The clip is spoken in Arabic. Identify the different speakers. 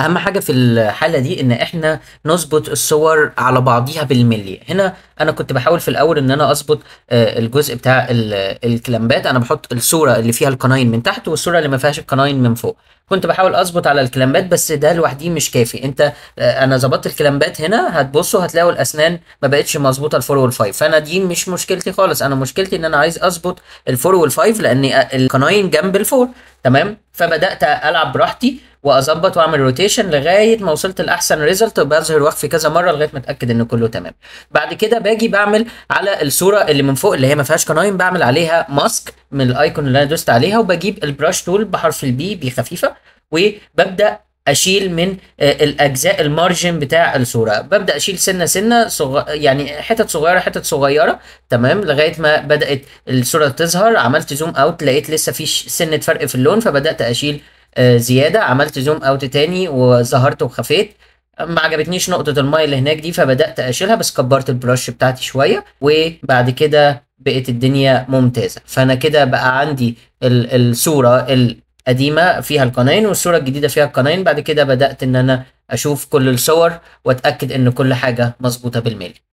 Speaker 1: اهم حاجه في الحاله دي ان احنا نظبط الصور على بعضيها بالملي هنا انا كنت بحاول في الاول ان انا اظبط آه، الجزء بتاع الكلامبات انا بحط الصوره اللي فيها القناين من تحت والصوره اللي ما فيهاش القناين من فوق كنت بحاول اظبط على الكلامبات بس ده لوحدي مش كافي انت آه، انا ظبطت الكلامبات هنا هتبصوا هتلاقوا الاسنان ما بقتش مظبوطه الفور والفايف فانا دي مش مشكلتي خالص انا مشكلتي ان انا عايز اظبط الفور والفايف لان آه، القناين جنب الفور تمام فبدات العب براحتي واظبط واعمل روتيشن لغايه ما وصلت لاحسن ريزلت بظهر وقفي كذا مره لغايه ما اتاكد ان كله تمام بعد كده باجي بعمل على الصوره اللي من فوق اللي هي ما فيهاش قناين بعمل عليها ماسك من الايكون اللي انا دوست عليها وبجيب البراش تول بحرف البي بي خفيفه وببدا اشيل من آه، الاجزاء المارجن بتاع الصوره ببدا اشيل سنه سنه صغ... يعني حتت صغيره حتت صغيره تمام لغايه ما بدات الصوره تظهر عملت زوم اوت لقيت لسه في سنه فرق في اللون فبدات اشيل آه، زياده عملت زوم اوت تاني وظهرت وخفيت ما عجبتنيش نقطه المايه اللي هناك دي فبدات اشيلها بس كبرت البرش بتاعتي شويه وبعد كده بقت الدنيا ممتازه فانا كده بقى عندي الصوره القديمه فيها القناين والصوره الجديده فيها القناين بعد كده بدات ان انا اشوف كل الصور واتاكد ان كل حاجه مظبوطه بالملي